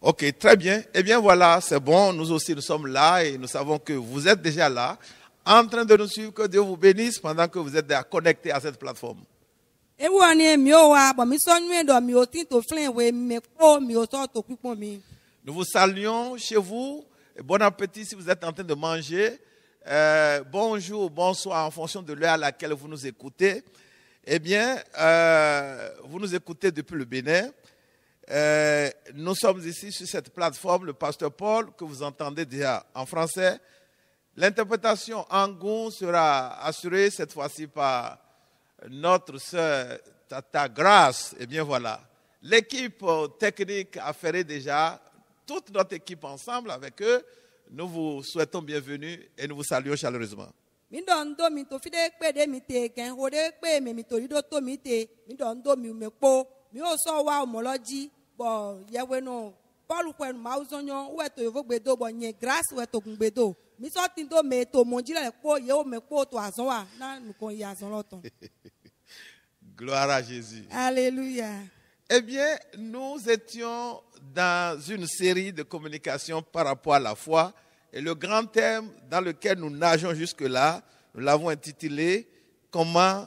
Ok, très bien. Eh bien voilà, c'est bon, nous aussi nous sommes là et nous savons que vous êtes déjà là, en train de nous suivre, que Dieu vous bénisse pendant que vous êtes connectés à cette plateforme. Nous vous saluons chez vous. bon appétit si vous êtes en train de manger. Euh, bonjour, bonsoir en fonction de l'heure à laquelle vous nous écoutez. Eh bien, euh, vous nous écoutez depuis le Bénin. Euh, nous sommes ici sur cette plateforme, le pasteur Paul, que vous entendez déjà en français. L'interprétation en goût sera assurée cette fois-ci par notre sœur Tata Grâce. Et bien voilà. L'équipe technique a fait déjà, toute notre équipe ensemble avec eux. Nous vous souhaitons bienvenue et nous vous saluons chaleureusement bɔ yewoe paul ƒe mawuzɔnyɔ woe to yevogbedo bɔ nye grass woe to mi so tin do me to mo dzi le ye o me kpo to azɔ wa na nukɔ yi azɔ gloire à jésus. alléluia. Eh bien, nous étions dans une série de communications par rapport à la foi. Et le grand thème dans lequel nous nageons jusque-là, nous l'avons intitulé Comment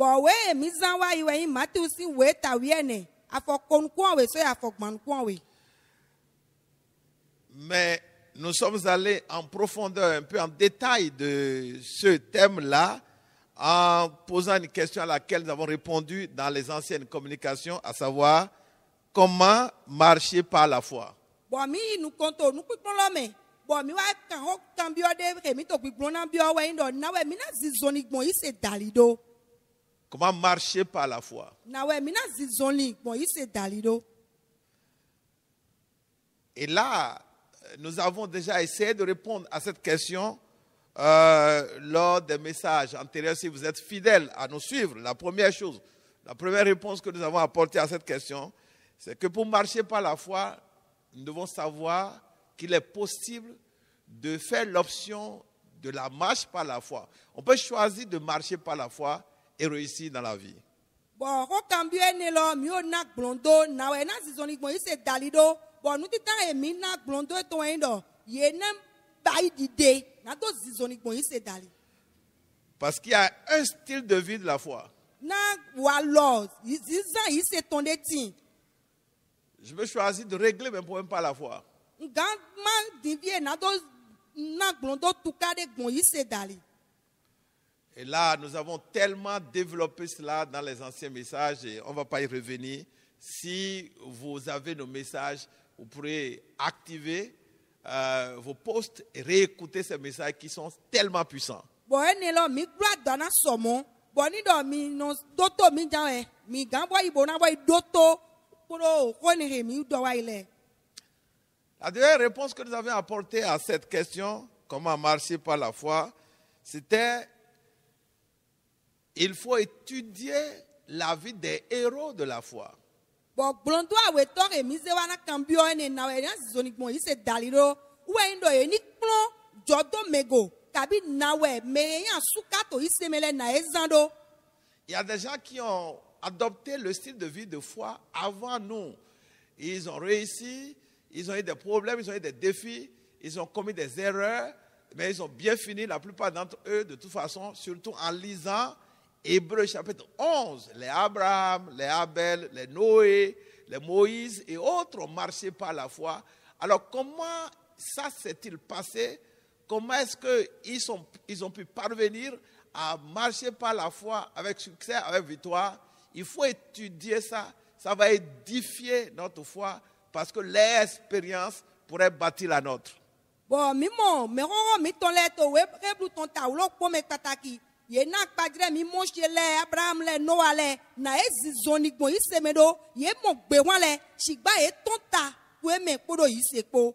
bọ̀wé èmi zan wá ìwẹ̀ yín màtíw sí wèé tàwí ẹ̀nẹ̀ afọkọ̀nukọ̀wé sóyè afọ̀gbọ̀nukọ̀wé. Mais nous sommes allés en profondeur, un peu en détail de ce thème-là, en posant une question à laquelle nous avons répondu dans les anciennes communications, à savoir comment marcher par la foi. bọ̀mí inú kọ́ńtò ònú pípọ́n lọ́mẹ̀ bọ̀mí wá kàn ó kàn bí ọdẹ èmi tó gbígbóná bí ọwọ́ ẹ̀yìn dọ̀ náwó ẹ̀mí náà sì zonigbọ̀n yìí ṣe dàlídó. Comment marcher par la foi. Et là, euh, nous avons déjà essayé de répondre à cette question euh, lors des messages antérieurs. Si vous êtes fidèles à nous suivre, la première chose, la première réponse que nous avons apportée à cette question, c'est que pour marcher par la foi, nous devons savoir qu'il est possible de faire l'option de la marche par la foi. On peut choisir de marcher par la foi et réussir dans la vie. Parce qu'il y a un style de vie de la foi. Je veux choisir de régler mes problèmes par la foi. Et là, nous avons tellement développé cela dans les anciens messages et on ne va pas y revenir. Si vous avez nos messages, vous pourrez activer euh, vos postes et réécouter ces messages qui sont tellement puissants. La dernière réponse que nous avons apportée à cette question, comment marcher par la foi, c'était il faut étudier la vie des héros de la foi. Il y a des gens qui ont adopté le style de vie de foi avant nous. Ils ont réussi, ils ont eu des problèmes, ils ont eu des défis, ils ont commis des erreurs, mais ils ont bien fini, la plupart d'entre eux, de toute façon, surtout en lisant Hébreu chapitre 11, les Abraham, les Abel, les Noé, les Moïse et autres ont marché par la foi. Alors comment ça s'est-il passé Comment est-ce qu'ils ils ont pu parvenir à marcher par la foi avec succès, avec victoire Il faut étudier ça. Ça va édifier notre foi parce que l'expérience pourrait bâtir la nôtre. Bon, ye na kpadzre mi mose le abraham le noah le na ezi zɔnigbɔn yi seme ɖo ye mɔ gbe wɔn le sigba ye tɔn ta ko eme yi se kpo.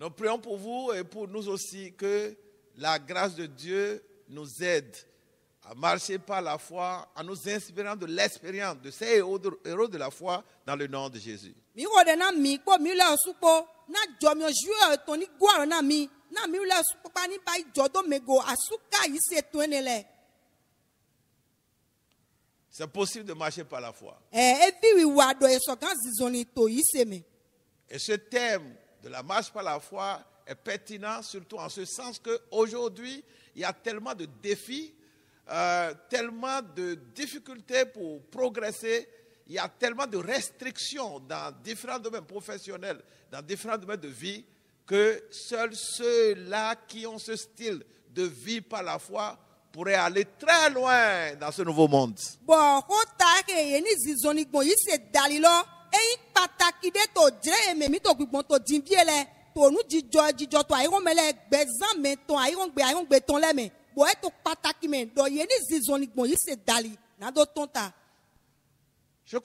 Nous prions pour vous et pour nous aussi que la grâce de Dieu nous aide à marcher par la foi en nous inspirant de l'expérience de ces héros de la foi dans le nom de Jésus. na c'est possible de marcher par la foi. Eh, et ce thème de la marche par la foi est pertinent, surtout en ce sens qu'aujourd'hui, il y a tellement de défis, euh, tellement de difficultés pour progresser, il y a tellement de restrictions dans différents domaines professionnels, dans différents domaines de vie, que seuls ceux-là qui ont ce style de vie par la foi pourraient aller très loin dans ce nouveau monde. Je crois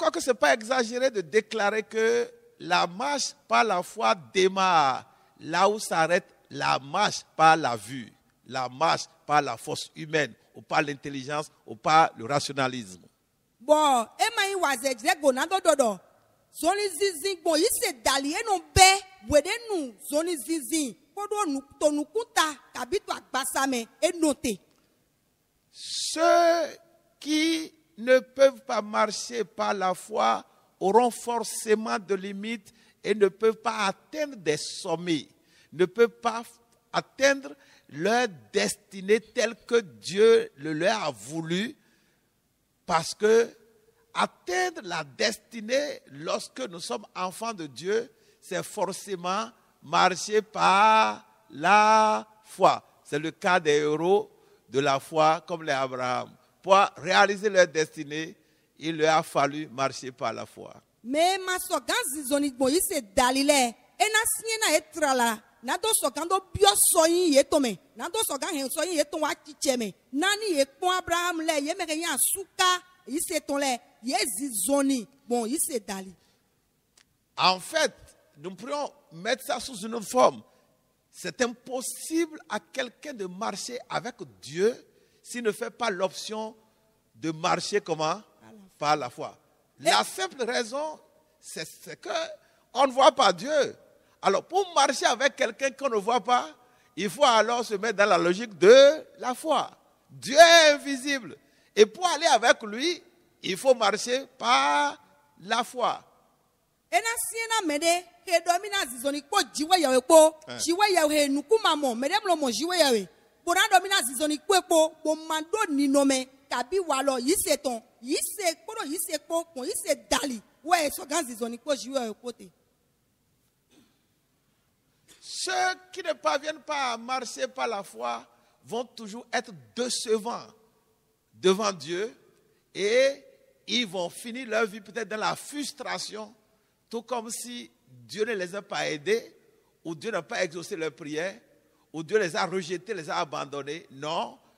que ce n'est pas exagéré de déclarer que la marche par la foi démarre là où s'arrête la marche par la vue, la marche par la force humaine, ou par l'intelligence, ou par le rationalisme. Bon, emayi waze dirego nando dodo. Zoni zizi bon yise dali eno be wede nu zoni zizi. Kodo nu tonukuta kabitu akbasame enote. Ceux qui ne peuvent pas marcher par la foi auront forcément de limites et ne peuvent pas atteindre des sommets, ne peuvent pas atteindre leur destinée telle que Dieu le leur a voulu, parce que atteindre la destinée lorsque nous sommes enfants de Dieu, c'est forcément marcher par la foi. C'est le cas des héros de la foi comme les Abraham. Pour réaliser leur destinée, il leur a fallu marcher par la foi. Mais ma sɔgan zizɔnigbɔn yi se dali lɛ ena siɲɛna ye tira la na do sɔgan do biyo sɔyin ye na do so hɛn sɔyin ye tɔn wa ti Nani mɛ ye abraham le. ye mɛ kɛ yan suka yi se tɔn bon ye zizɔnigbɔn yi en fait nous pourrions mettre ça sous une forme c'est impossible à quelqu'un de marcher avec Dieu s'il ne fait pas l'option de marcher comment par la foi. La eh. simple raison, c'est que on ne voit pas Dieu. Alors, pour marcher avec quelqu'un qu'on ne voit pas, il faut alors se mettre dans la logique de la foi. Dieu est invisible. Et pour aller avec lui, il faut marcher par la foi. Eh, eh, ceux qui ne parviennent pas à marcher par la foi vont toujours être décevants devant Dieu et ils vont finir leur vie peut-être dans la frustration, tout comme si Dieu ne les a pas aidés, ou Dieu n'a pas exaucé leurs prières, ou Dieu les a rejetés, les a abandonnés. Non,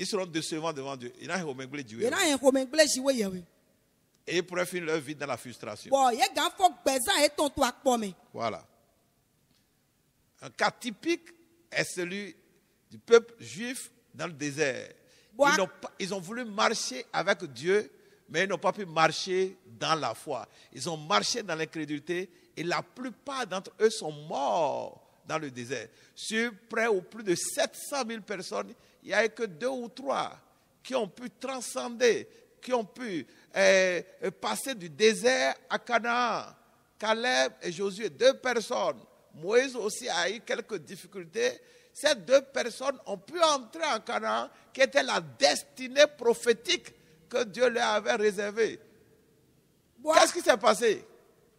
Ils seront décevants devant Dieu. Et ils pourraient finir leur vie dans la frustration. Voilà. Un cas typique est celui du peuple juif dans le désert. Ils ont, ils ont voulu marcher avec Dieu, mais ils n'ont pas pu marcher dans la foi. Ils ont marché dans l'incrédulité et la plupart d'entre eux sont morts dans le désert. Sur près ou plus de 700 000 personnes, il n'y a que deux ou trois qui ont pu transcender, qui ont pu eh, eh, passer du désert à Canaan. Caleb et Josué, deux personnes. Moïse aussi a eu quelques difficultés. Ces deux personnes ont pu entrer en Canaan, qui était la destinée prophétique que Dieu leur avait réservée. Qu'est-ce qui s'est passé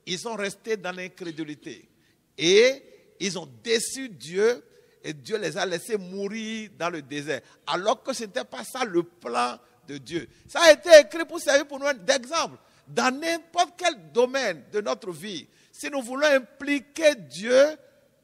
Ils sont restés dans l'incrédulité. Et ils ont déçu Dieu et Dieu les a laissés mourir dans le désert, alors que ce n'était pas ça le plan de Dieu. Ça a été écrit pour servir pour nous d'exemple. Dans n'importe quel domaine de notre vie, si nous voulons impliquer Dieu,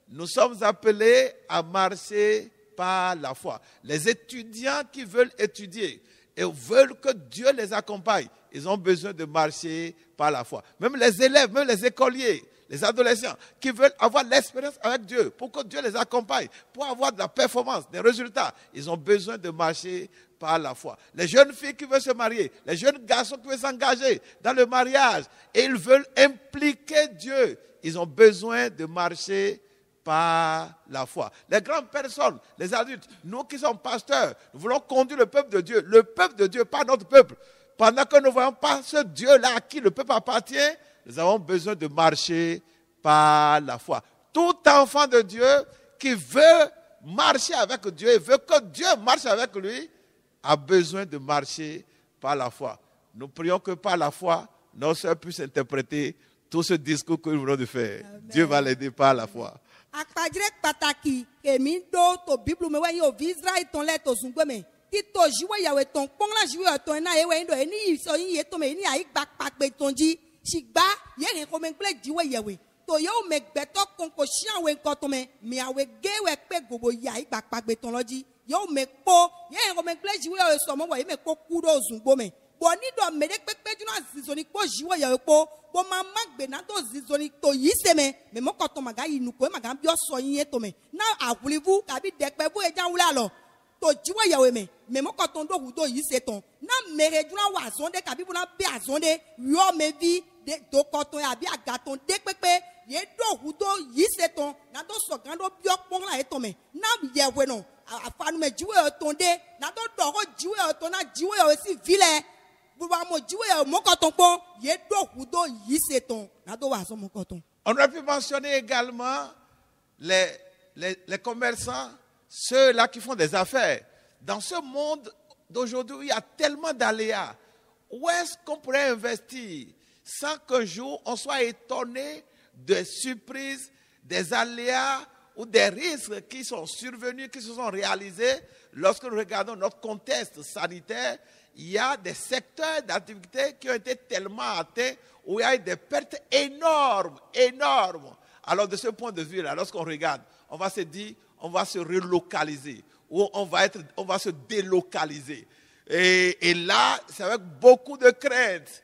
nous sommes appelés à marcher par la foi. Les étudiants qui veulent étudier et veulent que Dieu les accompagne, ils ont besoin de marcher par la foi. Même les élèves, même les écoliers, les adolescents qui veulent avoir l'expérience avec Dieu, pour que Dieu les accompagne, pour avoir de la performance, des résultats, ils ont besoin de marcher par la foi. Les jeunes filles qui veulent se marier, les jeunes garçons qui veulent s'engager dans le mariage, et ils veulent impliquer Dieu, ils ont besoin de marcher par la foi. Les grandes personnes, les adultes, nous qui sommes pasteurs, nous voulons conduire le peuple de Dieu, le peuple de Dieu, pas notre peuple. Pendant que nous ne voyons pas ce Dieu-là à qui le peuple appartient, nous avons besoin de marcher par la foi. Tout enfant de Dieu qui veut marcher avec Dieu et veut que Dieu marche avec lui a besoin de marcher par la foi. Nous prions que par la foi, nos soeurs puissent interpréter tout ce discours que nous venons de faire. Dieu va l'aider par la foi. sigba yege xɔme kple dziwe yewe to yewo me gbɛtɔ konko siawe ŋkɔtɔme miawe gewe kpe gobo ya igba kpagbetɔ lɔ dzi yewo me kpɔ yege xɔme kple dziwe yewe sɔmɔ wɔ ye me kpɔ ku ɖo zugbo me bɔn ni dɔ me ɖe kpekpe dzi na zizoni kpɔ ziwɔ yewe kpɔ bɔn ma ma gbena to zizoni to yi se me mɛ mɔ kɔtɔ ma ga yi nuko ye ma ga biɔ sɔ yi ye to me na awulivu kabi dɛkpɛvu ye dza wula lɔ to dziwɔ yewe me mɛ mɔ kɔtɔ do hu do yi se tɔn na mɛrɛ dzi na wɔ azɔn de kabi bona be azɔn me vi do kɔtɔn ye abi agaton de pepe ye do wu do yi se na do sɔgan do biɔ kpɔn la ye tɔn mɛ na yɛ wɛ nɔ afanume jiwe yɛ de na do do ko jiwe yɛ na jiwe yɛ si vi lɛ mo jiwe yɛ mɔkɔtɔn po ye do wu do yi se na do wa sɔn mɔkɔtɔn. on aurait pu mentionner également les, les, les commerçants ceux-là qui font des affaires. Dans ce monde d'aujourd'hui, il y a tellement d'aléas. Où est-ce qu'on pourrait investir sans qu'un jour on soit étonné des surprises, des aléas ou des risques qui sont survenus, qui se sont réalisés lorsque nous regardons notre contexte sanitaire. Il y a des secteurs d'activité qui ont été tellement atteints où il y a eu des pertes énormes, énormes. Alors de ce point de vue-là, lorsqu'on regarde, on va se dire, on va se relocaliser ou on va, être, on va se délocaliser. Et, et là, c'est avec beaucoup de crainte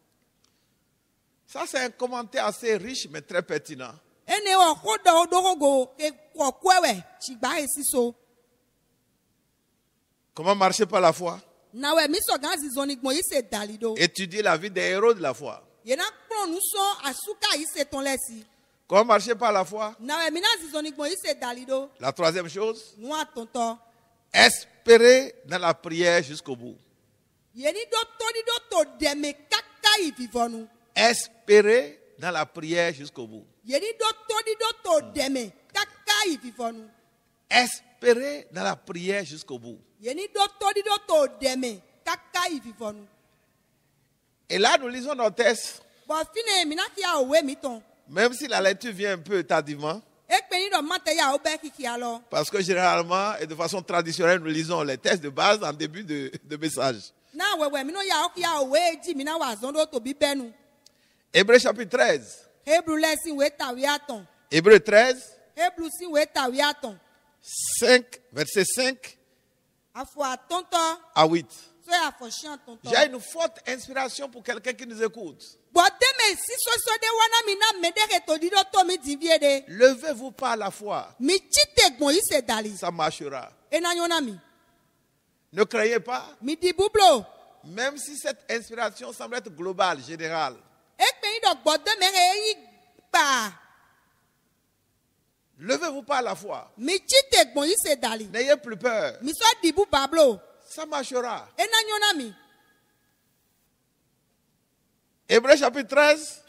Ça, c'est un commentaire assez riche, mais très pertinent. E e Comment marcher par la foi Étudier la vie des héros de la foi. Comment marcher par la foi La troisième chose Espérer dans la prière jusqu'au bout espérer dans la prière jusqu'au bout. Espérer dans la prière jusqu'au bout. Et là, nous lisons nos tests. Même si la lecture vient un peu tardivement. Parce que généralement, et de façon traditionnelle, nous lisons les textes de base en début de, de message. Hébreu chapitre 13. Hébreu 13. 5, verset 5. A À 8. J'ai une forte inspiration pour quelqu'un qui nous écoute. Levez-vous pas à la foi. Ça marchera. Ne croyez pas. Même si cette inspiration semble être globale, générale. E Levez-vous pas à la foi. N'ayez plus peur. Ça marchera. E Hébreu chapitre 13.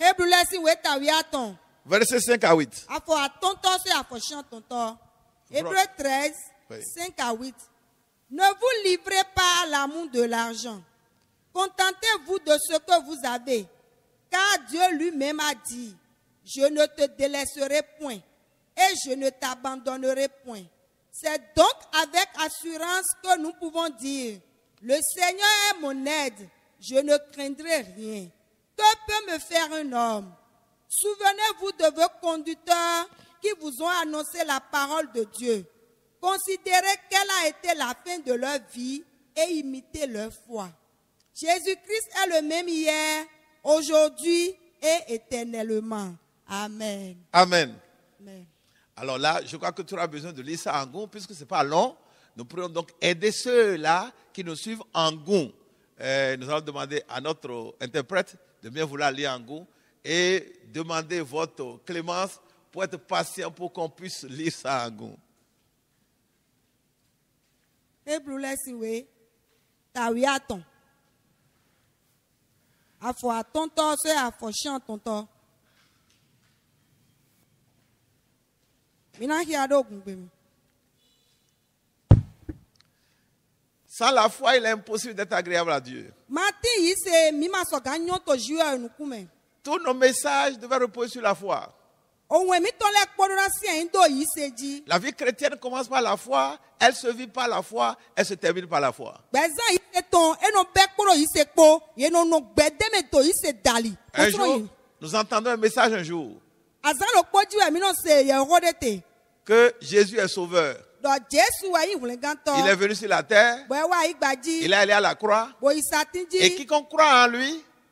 Verset 5 à 8. Hébreu 13, 5 à 8. Ne vous livrez pas à l'amour de l'argent. Contentez-vous de ce que vous avez car Dieu lui-même a dit, je ne te délaisserai point et je ne t'abandonnerai point. C'est donc avec assurance que nous pouvons dire, le Seigneur est mon aide, je ne craindrai rien. Que peut me faire un homme Souvenez-vous de vos conducteurs qui vous ont annoncé la parole de Dieu. Considérez quelle a été la fin de leur vie et imitez leur foi. Jésus-Christ est le même hier, aujourd'hui et éternellement. Amen. Amen. Alors là, je crois que tu auras besoin de lire ça en goût puisque ce n'est pas long. Nous pourrions donc aider ceux-là qui nous suivent en goût euh, nous allons demander à notre interprète de bien vouloir lire en goût et demander votre clémence pour être patient pour qu'on puisse lire ça en gond. Hebrew, foi ton temps c'est mina xia en ton Sans la foi, il est impossible d'être agréable à Dieu. Tous nos messages devaient reposer sur la foi. Oh, la vie chrétienne commence par la foi, elle se vit par la foi, elle se termine par la foi. Un jour, nous entendons un message un jour que Jésus est sauveur. Il est venu sur la terre. Il est allé à la croix. Et quiconque croit en lui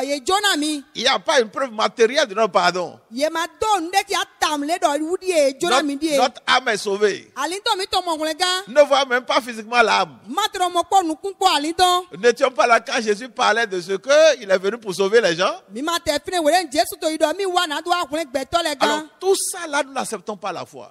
Il n'y a pas une preuve matérielle de notre pardon. E, notre, âme est sauvée. Ne voit même pas physiquement l'âme. N'étions pas là quand Jésus parlait de ce qu'il est venu pour sauver les gens. Alors tout ça là, nous n'acceptons pas la foi.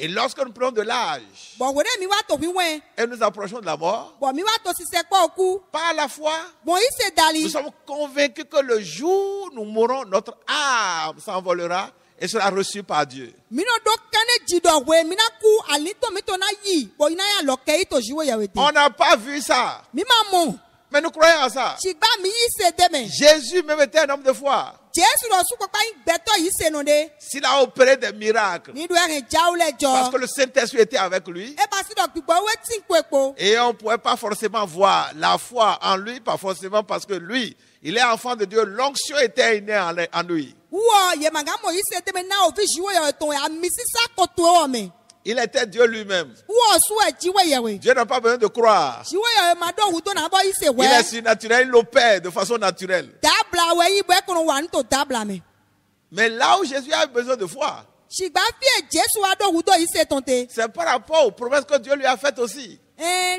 Et lorsque nous prenons de l'âge, et nous approchons de la mort, par la foi, nous sommes convaincus que le jour où nous mourrons, notre âme s'envolera et sera reçue par Dieu. On n'a pas vu ça. Mais nous croyons à ça. Jésus même était un homme de foi. S'il a opéré des miracles, parce que le Saint-Esprit était avec lui, e e et on ne pouvait pas forcément voir la foi en lui, pas forcément parce que lui, il est enfant de Dieu, l'onction était innée en lui. Euh, il était Dieu lui-même. Dieu n'a pas besoin de croire. Il est surnaturel, il opère de façon naturelle. Mais là où Jésus a besoin de foi, c'est par rapport aux promesses que Dieu lui a faites aussi. Eh,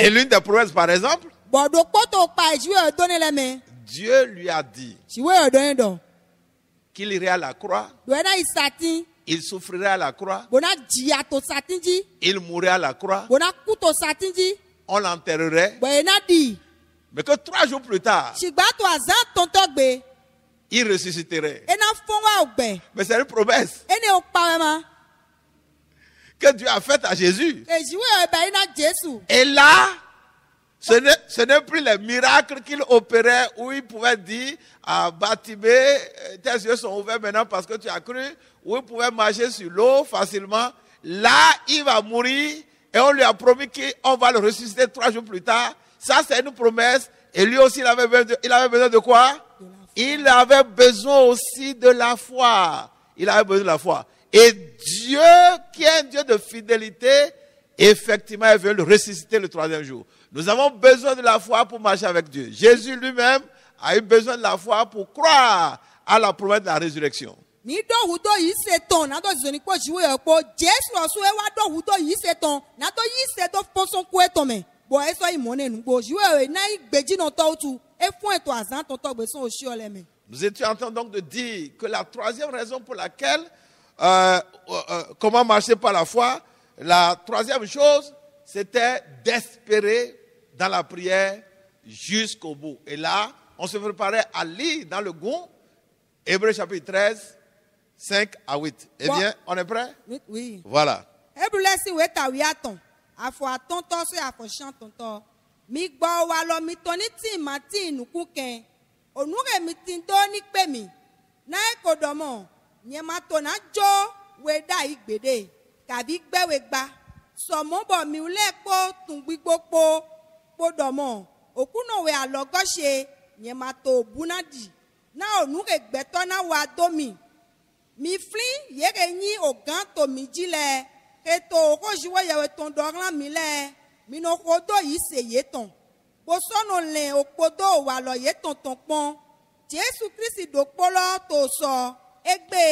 Et l'une des promesses, par exemple, Dieu lui a dit qu'il irait à la croix il souffrirait à la croix. Il mourrait à la croix. On l'enterrerait. Mais que trois jours plus tard, il ressusciterait. Mais c'est une promesse que Dieu a faite à Jésus. E e Et là, ce n'est plus le miracle qu'il opérait où il pouvait dire à ah, Batibé, euh, tes yeux sont ouverts maintenant parce que tu as cru, où il pouvait marcher sur l'eau facilement. Là, il va mourir et on lui a promis qu'on va le ressusciter trois jours plus tard. Ça, c'est une promesse. Et lui aussi, il avait besoin de, quoi Il avait besoin aussi de la foi. Il avait besoin de la foi. Et Dieu, qui est un Dieu de fidélité, effectivement, il veut le ressusciter le troisième jour. Nous avons besoin de la foi pour marcher avec Dieu. Jésus lui-même a eu besoin de la foi pour croire à la promesse de la résurrection. Nous étions en train donc de dire que la troisième raison pour laquelle euh, euh, euh, comment marcher par la foi, la troisième chose, c'était d'espérer dans la prière jusqu'au bout. Et là, on se préparait à lire dans le gond, Hébreu chapitre 13, 5 à 8. Eh bon. bien, on est prêt Oui. oui. Voilà. ebule eh, si we ta wi atan afọ atọntọ so afọ ṣan tọntọ mi gbọ wa lọ mi tọ ní tí màá tí ìnùkú kẹn ònúrè mi ti tó ní pè mí náà kò dọmọ yẹn máa tọ náà jó we dá ìgbèdè tàbí gbẹwé gba sọmọbọ mi lẹkọ tún gbígbó po po dọmọ òkú náà we àlọgọṣe yẹn máa tọ òbúnádì náà ònúrè gbẹtọ náà wà dómi. mifli fli yeke nyi ogã to mi le eto okoziwe yewetɔn ton mi mile mino kodo yi se yetɔn kposɔnu le okpodo walɔ jesu christi do to so egbe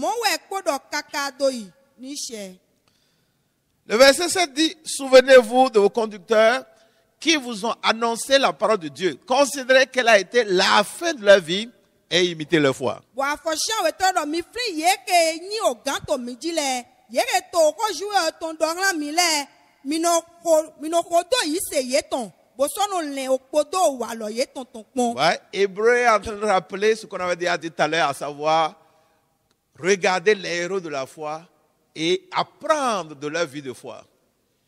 mɔwɛ kpoɖɔ kaka do ni Le verset 7 dit, souvenez-vous de vos conducteurs qui vous ont annoncé la parole de Dieu. Considérez qu'elle a été la fin de la vie et imiter leur foi. Ouais, Hébreu est en train de rappeler ce qu'on avait dit tout à l'heure, à savoir regarder les héros de la foi et apprendre de leur vie de foi.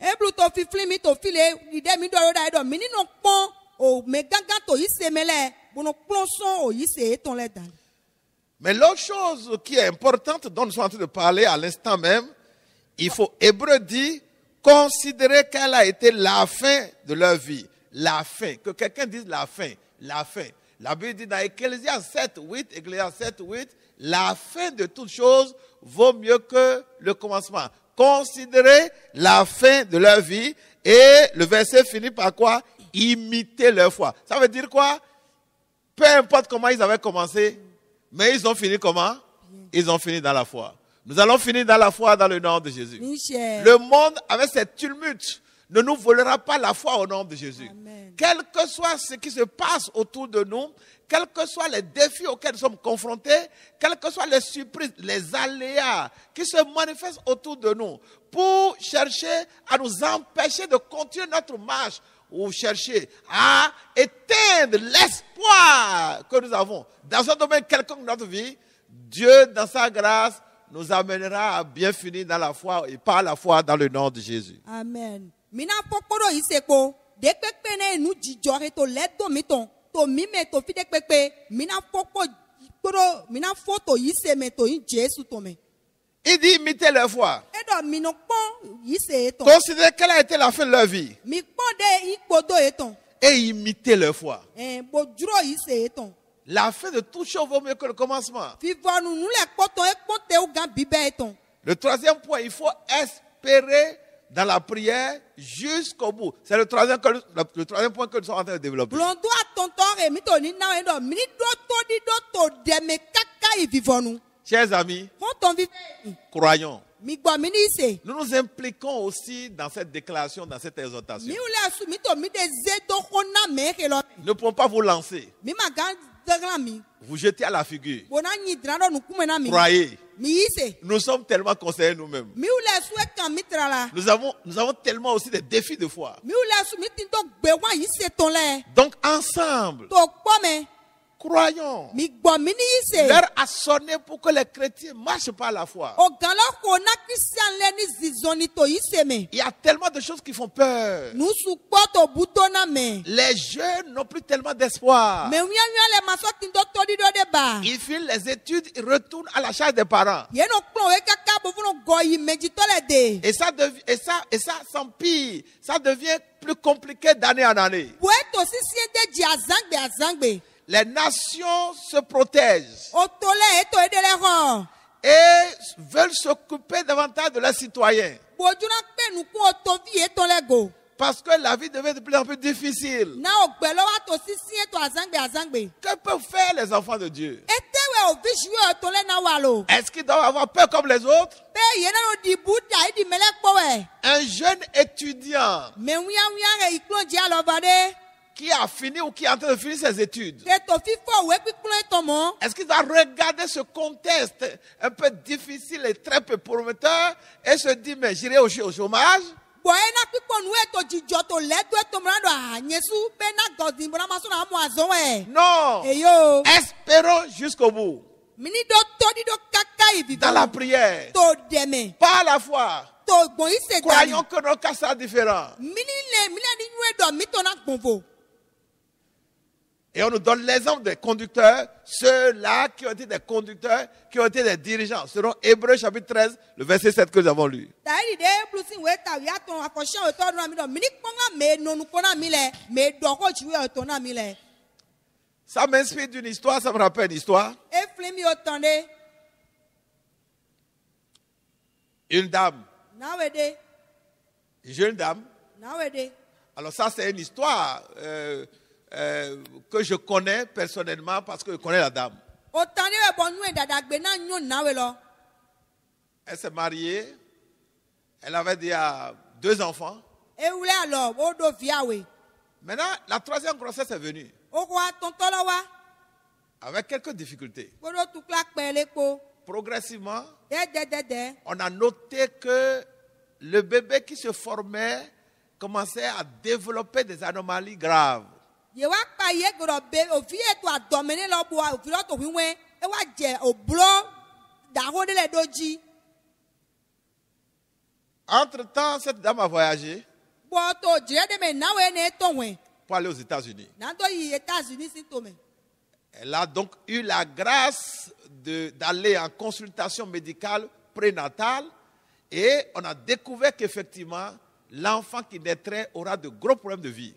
Hébreu est en train de rappeler ce qu'on avait dit tout à l'heure, à savoir regarder les héros de la foi et apprendre de leur vie de foi. Mais l'autre chose qui est importante, dont nous sommes en train de parler à l'instant même, il faut, Hébreu dit, considérer quelle a été la fin de leur vie. La fin. Que quelqu'un dise la fin. La fin. La Bible dit dans Ecclésias 7, 8, Ecclésias 7, 8, la fin de toute chose vaut mieux que le commencement. Considérer la fin de leur vie et le verset finit par quoi Imiter leur foi. Ça veut dire quoi peu importe comment ils avaient commencé, mais ils ont fini comment Ils ont fini dans la foi. Nous allons finir dans la foi dans le nom de Jésus. Le monde, avec ses tumulte, ne nous volera pas la foi au nom de Jésus. Quel que soit ce qui se passe autour de nous, quels que soient les défis auxquels nous sommes confrontés, quelles que soient les surprises, les aléas qui se manifestent autour de nous, pour chercher à nous empêcher de continuer notre marche ou chercher à éteindre l'espoir que nous avons dans un domaine quelconque de notre vie, Dieu, dans sa grâce, nous amènera à bien finir dans la foi et par la foi dans le nom de Jésus. Amen. Amen. Il dit imiter leur foi. Considérez quelle a été la fin de leur vie. Et imiter leur foi. Eh, la fin de tout chose vaut mieux que le commencement. Le troisième point, il faut espérer dans la prière jusqu'au bout. C'est le troisième, le troisième, point que nous sommes en train de développer. Chers amis, croyons. Nous nous impliquons aussi dans cette déclaration, dans cette exhortation. Ne pouvons pas vous lancer. Vous jetez à la figure. Croyez. Nous sommes tellement conseillés nous-mêmes. E nous avons, nous avons tellement aussi des défis de foi. Donc ensemble, Croyons leur a sonné pour que les chrétiens marchent par la foi. Il y a tellement de choses qui font peur. Les jeunes n'ont plus tellement d'espoir. Ils finissent les études, ils retournent à la charge des parents. Et ça, devient, ça, et ça s'empire, ça devient plus compliqué d'année en année les nations se protègent et veulent s'occuper davantage de leurs citoyens. Parce que la vie devient de plus en plus difficile. Que peuvent faire les enfants de Dieu Est-ce qu'ils doivent avoir peur comme les autres e Un jeune étudiant qui a fini ou qui est en train de finir ses études, est-ce qu'il a regarder ce contexte un peu difficile et très peu prometteur et se dire, mais j'irai au, au chômage non, eh, espérons jusqu'au bout. Dans la prière, par la foi, croyons que nos cas sont différents. Et on nous donne l'exemple des conducteurs, ceux-là qui ont été des conducteurs, qui ont été des dirigeants, selon Hébreu chapitre 13, le verset 7 que nous avons lu. Ça m'inspire d'une histoire, ça me rappelle une histoire. Eh, une dame. Une jeune dame. Alors ça, c'est une histoire. Euh, euh, que je connais personnellement parce que je connais la dame. Elle s'est mariée. Elle avait déjà deux enfants. Maintenant, la troisième grossesse est venue. Avec quelques difficultés. Progressivement, on a noté que le bébé qui se formait commençait à développer des anomalies graves. E e entre temps cette dame a voyagé. pour aller aux États-Unis. Elle a donc eu la grâce d'aller en consultation médicale prénatale et on a découvert qu'effectivement, l'enfant qui naîtrait aura de gros problèmes de vie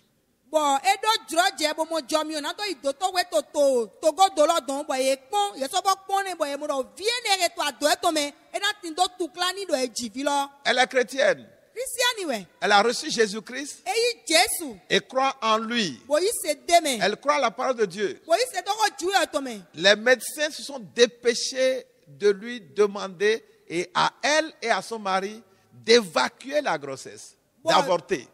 bɔ eɖo dzrɔdze bo mo dzɔ mi o na do yi do tɔwɛ to to togodo lɔ dɔn bɔ ye kpɔn e bo kpɔn ne bɔ ye mo dɔ vie ne to a do eto me ena ti do tukla ni do edzi vi lɔ. elle est chrétienne. Christiane ouais. Elle a reçu Jésus-Christ. Et Jésus. Et croit en lui. Oui, Elle croit la parole de Dieu. Oui, e Les médecins se sont dépêchés de lui demander et à elle et à son mari d'évacuer la grossesse, d'avorter.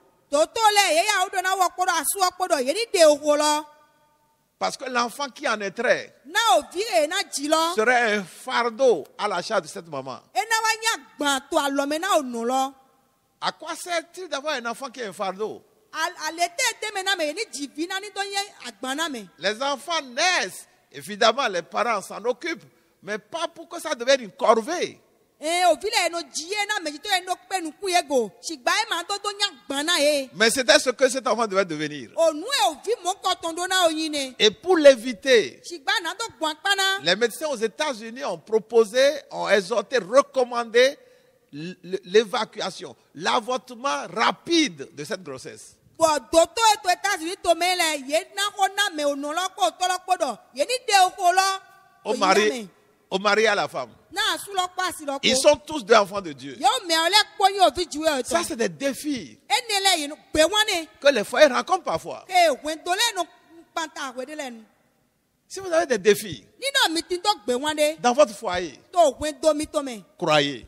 Parce que l'enfant qui en naîtrait e, serait un fardeau à l'achat de cette maman. E à quoi sert-il d'avoir un enfant qui est un fardeau Les enfants naissent, évidemment les parents s'en occupent, mais pas pour que ça devienne une corvée. Eh, e Mais c'était ce que cet enfant devait devenir. Oh, et pour l'éviter, les médecins aux États-Unis ont proposé, ont exhorté, recommandé l'évacuation, l'avortement rapide de cette grossesse. Au mari, au mari à la femme. Ils sont tous des enfants de Dieu. Ça, c'est des défis que les foyers rencontrent parfois. Si vous avez des défis dans votre foyer, croyez.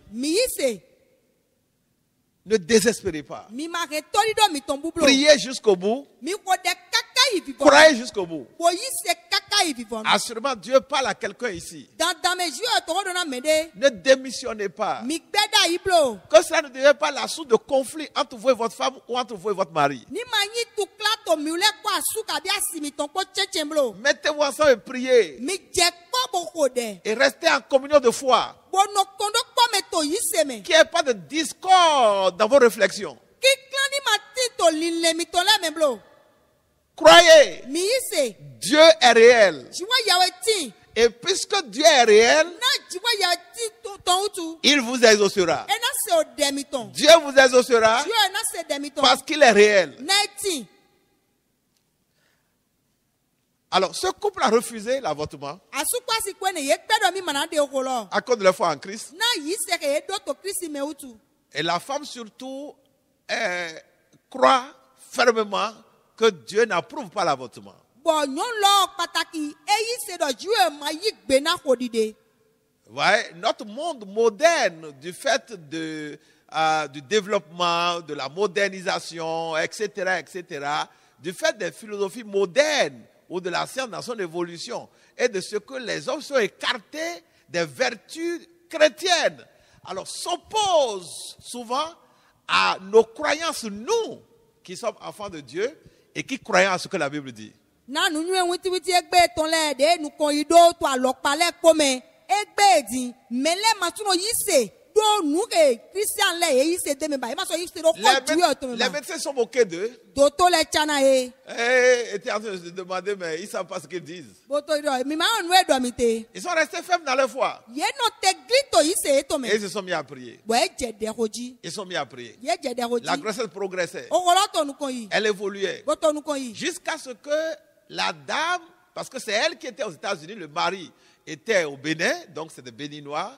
Ne désespérez pas. Priez jusqu'au bout. Croyez jusqu'au bout. Assurément, Dieu parle à quelqu'un ici. Ne démissionnez pas. Que cela ne devienne pas la source de conflit entre vous et votre femme ou entre vous et votre mari. Mettez-vous ensemble et priez. Et restez en communion de foi. Qu'il n'y ait pas de discorde dans vos réflexions croyez, Dieu est réel. Et puisque Dieu est réel, il vous exaucera. Dieu vous exaucera parce qu'il est réel. Alors, ce couple a refusé l'avortement à cause de la foi en Christ. Et la femme surtout euh, croit fermement que Dieu n'approuve pas l'avortement. Ouais, notre monde moderne, du fait de, euh, du développement, de la modernisation, etc., etc., du fait des philosophies modernes ou de la science dans son évolution, et de ce que les hommes sont écartés des vertus chrétiennes, alors s'oppose souvent à nos croyances, nous, qui sommes enfants de Dieu, et qui croyait à ce que la Bible dit. Oh, les, médecins sont moqués d'eux. Et eh. eh, étaient en train de se demander, mais ils ne savent pas ce qu'ils disent. Ils sont restés fermes dans leur foi. Et ils se sont mis à prier. Ils sont mis à prier. La grossesse progressait. Oh, elle évoluait. Jusqu'à ce que la dame, parce que c'est elle qui était aux États-Unis, le mari était au Bénin, donc c'est des Béninois.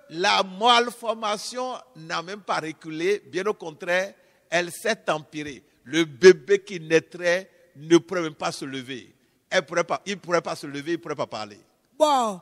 la malformation n'a même pas reculé, bien au contraire, elle s'est empirée. Le bébé qui naîtrait ne pourrait même pas se lever. il ne pourrait pas se lever, il ne pourrait pas parler. Bon,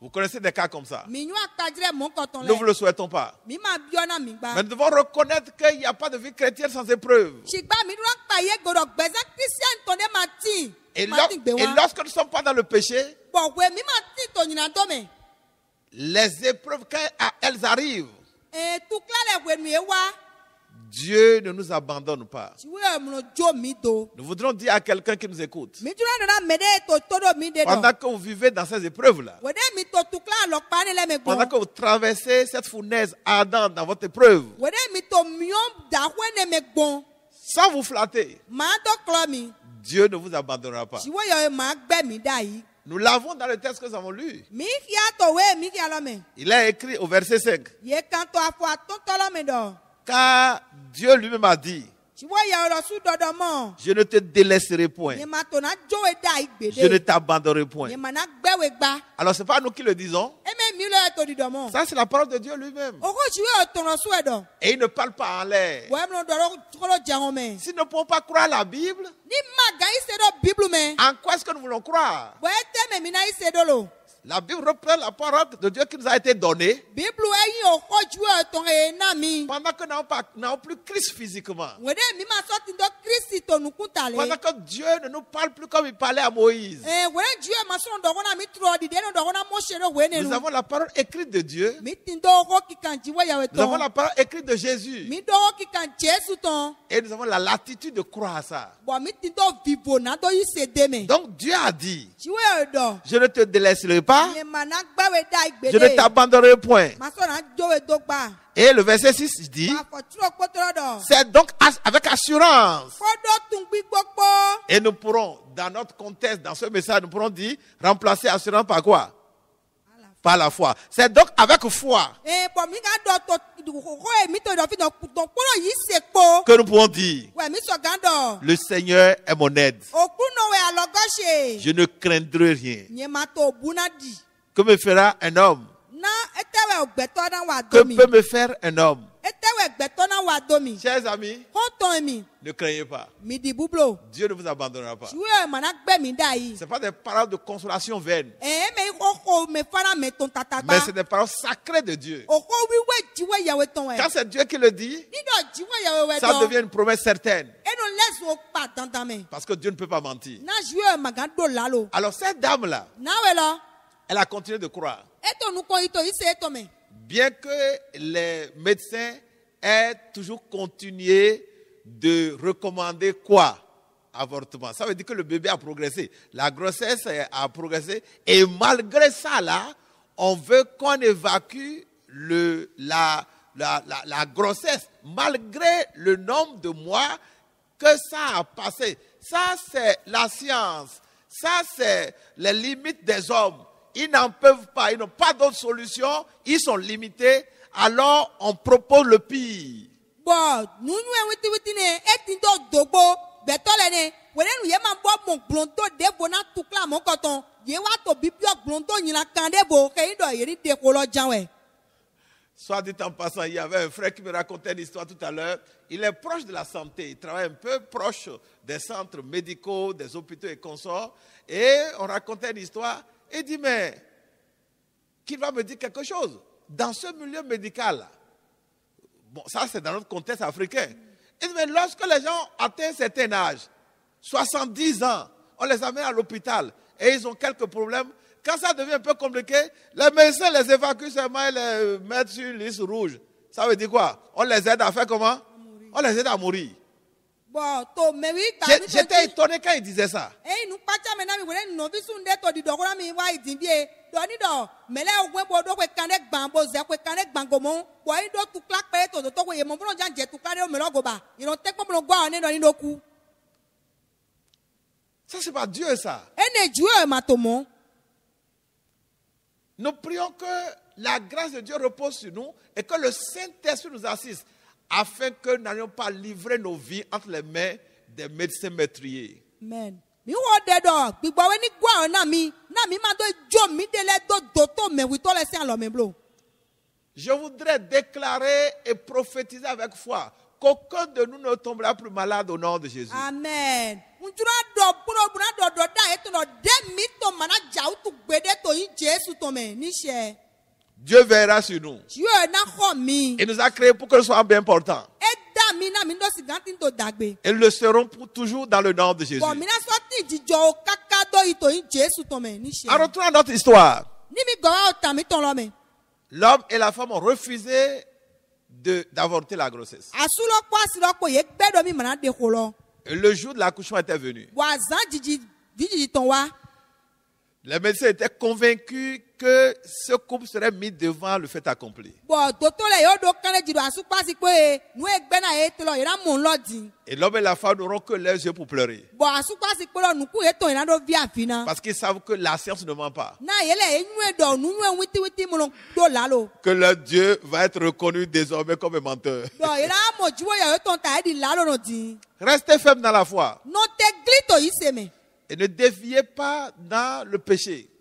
Vous connaissez des cas comme ça. Nous vous le souhaitons pas. Mais nous devons reconnaître qu'il n'y a pas de vie chrétienne sans épreuve. Et, et lorsque nous ne sommes pas dans le péché, les épreuves, quand elles arrivent, Dieu ne nous abandonne pas. Nous voudrons dire à quelqu'un qui nous écoute. Pendant que vous vivez dans ces épreuves-là, pendant que vous traversez cette fournaise ardente dans votre épreuve, sans vous flatter, Dieu ne vous abandonnera pas. Nous l'avons dans le texte que nous avons lu. Il a écrit au verset 5. Car Dieu lui-même a dit, je ne te délaisserai point. Je ne t'abandonnerai point. Alors ce n'est pas nous qui le disons. Eh, Ça, c'est la parole de Dieu lui-même. Oh, Et il ne parle pas en l'air. Si nous ne pouvons pas croire la Bible, en quoi est-ce que nous voulons croire la Bible reprend la parole de Dieu qui nous a été donnée. Pendant que nous n'avons plus Christ physiquement. Pendant que Dieu ne nous parle plus comme il parlait à Moïse. Nous avons la parole écrite de Dieu. Nous avons la parole écrite de Jésus. Et nous avons la latitude de croire à ça. Hein, donc Dieu a dit, je ne te délaisserai bah Je ne t'abandonnerai point. Bah. Et le verset 6 dit, c'est donc avec assurance. Et nous pourrons, dans notre contexte, dans ce message, nous pourrons dire, remplacer assurance par quoi par la foi. C'est donc avec foi que nous pouvons dire Le Seigneur est mon aide. Je ne craindrai rien. Que me fera un homme Que peut me faire un homme Chers amis, ne craignez pas. Dieu ne vous abandonnera pas. Ce ne sont pas des paroles de consolation vaines. Eh, mais c'est des paroles sacrées de Dieu. Oh, oh, eh. Quand c'est Dieu qui le dit, ça devient une promesse certaine. Parce que Dieu ne peut pas mentir. Alors cette dame-là, elle a continué de croire bien que les médecins aient toujours continué de recommander quoi Avortement. Ça veut dire que le bébé a progressé, la grossesse a progressé, et malgré ça, là, on veut qu'on évacue le, la, la, la, grossesse, malgré le nombre de mois que ça a passé. Ça, c'est la science. Ça, c'est les limites des hommes ils n'en peuvent pas, ils n'ont pas d'autre solution, ils sont limités, alors on propose le pire. Soit dit en passant, il y avait un frère qui me racontait une histoire tout à l'heure. Il est proche de la santé, il travaille un peu proche des centres médicaux, des hôpitaux et consorts. Et on racontait une histoire. Il dit, mais qu'il va me dire quelque chose. Dans ce milieu médical, bon, ça c'est dans notre contexte africain. Il dit, mais lorsque les gens atteignent un certain âge, 70 ans, on les amène à l'hôpital et ils ont quelques problèmes. Quand ça devient un peu compliqué, les médecins les évacuent seulement et les mettent sur une liste rouge. Ça veut dire quoi On les aide à faire comment On les aide à mourir. J'étais étonné quand il disait ça. Ça, c'est pas Dieu, ça. Eh, nous prions que la grâce de Dieu repose sur nous et que le Saint-Esprit nous assiste afin que nous n'ayons pas livré nos vies entre les mains des médecins meurtriers. Amen. mi wo de dɔ gbigbawo ni gbɔn na mi na mi ma do jo mi de la do do to mɛ witɔ la se alɔ mi bolo. Je voudrais déclarer et prophétiser avec foi qu'aucun de nous ne tombera plus malade au nom de Jésus. Amen. Amen. Dieu verra sur nous. Il nous a créés pour que nous soyons bien portants. Et le seront pour toujours dans le nom de Jésus. En retournant à notre histoire, l'homme et la femme ont refusé d'avorter la grossesse. Et le jour de l'accouchement était venu. Les médecins étaient convaincus que ce couple serait mis devant le fait accompli. Et l'homme et la femme n'auront que leurs yeux pour pleurer. Parce qu'ils savent que la science ne ment pas. Que leur Dieu va être reconnu désormais comme un menteur. Restez ferme dans la foi. Et ne déviez pas dans le péché.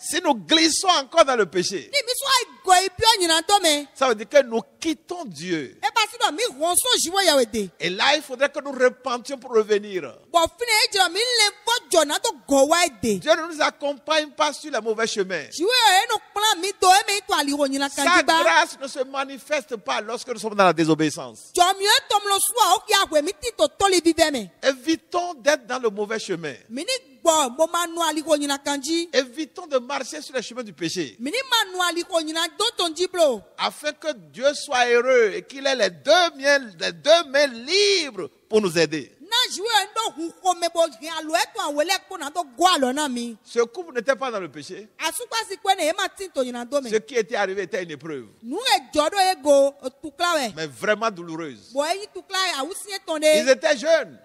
si nous glissons encore dans le péché, ça veut dire que nous quittons Dieu. Et là, il faudrait que nous repentions pour revenir. Dieu ne nous accompagne pas sur le mauvais chemin. Eh, eh, Sa grâce ne se manifeste pas lorsque nous sommes dans la désobéissance. Évitons d'être dans le mauvais chemin. Évitons de marcher sur les chemin du péché. Afin que Dieu soit heureux et qu'il ait les deux, mains, les deux mains libres pour nous aider. Ce couple n'était pas dans le péché. Ce qui était arrivé était une épreuve. Mais vraiment douloureuse. Ils étaient jeunes.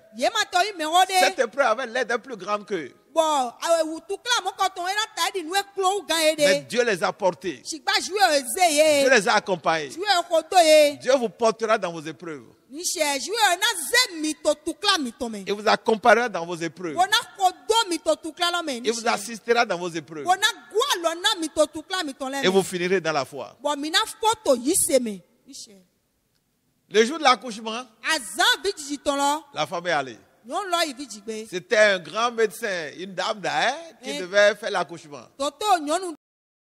Cette épreuve avait l'aide plus grande que Mais Dieu les a portés. Dieu les a accompagnés. Dieu vous portera dans vos épreuves. Il vous accompagnera dans vos épreuves. Il vous assistera dans vos épreuves. Et vous finirez dans la foi. Le jour de l'accouchement, la femme est allée. C'était un grand médecin, une dame d'ailleurs, qui eh. devait faire l'accouchement.